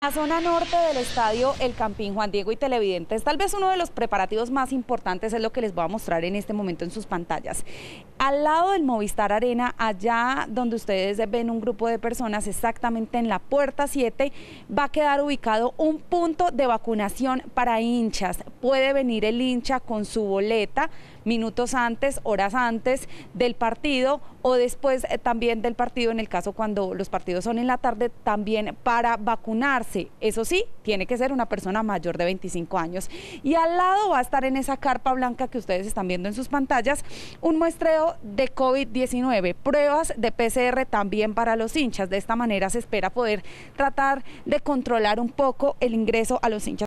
La zona norte del estadio El Campín, Juan Diego y televidentes, tal vez uno de los preparativos más importantes es lo que les voy a mostrar en este momento en sus pantallas. Al lado del Movistar Arena, allá donde ustedes ven un grupo de personas, exactamente en la puerta 7, va a quedar ubicado un punto de vacunación para hinchas. Puede venir el hincha con su boleta minutos antes, horas antes del partido o después eh, también del partido, en el caso cuando los partidos son en la tarde, también para vacunarse. Eso sí, tiene que ser una persona mayor de 25 años. Y al lado va a estar en esa carpa blanca que ustedes están viendo en sus pantallas un muestreo de COVID-19, pruebas de PCR también para los hinchas. De esta manera se espera poder tratar de controlar un poco el ingreso a los hinchas.